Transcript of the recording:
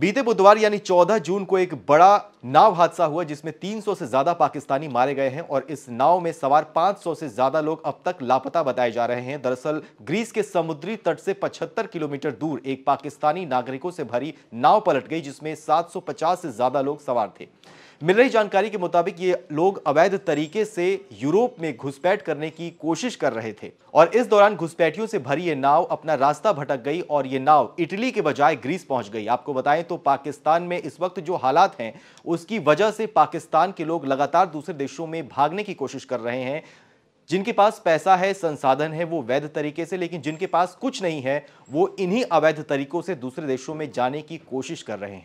बीते बुधवार यानी 14 जून को एक बड़ा नाव हादसा हुआ जिसमें 300 से ज्यादा पाकिस्तानी मारे गए हैं और इस नाव में सवार 500 से ज्यादा लोग अब तक लापता बताए जा रहे हैं दरअसल ग्रीस के समुद्री तट से 75 किलोमीटर दूर एक पाकिस्तानी नागरिकों से भरी नाव पलट गई जिसमें 750 से ज्यादा लोग सवार थे मिल रही जानकारी के मुताबिक ये लोग अवैध तरीके से यूरोप में घुसपैठ करने की कोशिश कर रहे थे और इस दौरान घुसपैठियों से भरी ये नाव अपना रास्ता भटक गई और ये नाव इटली के बजाय ग्रीस पहुंच गई आपको बताएं तो पाकिस्तान में इस वक्त जो हालात हैं उसकी वजह से पाकिस्तान के लोग लगातार दूसरे देशों में भागने की कोशिश कर रहे हैं जिनके पास पैसा है संसाधन है वो वैध तरीके से लेकिन जिनके पास कुछ नहीं है वो इन्हीं अवैध तरीकों से दूसरे देशों में जाने की कोशिश कर रहे हैं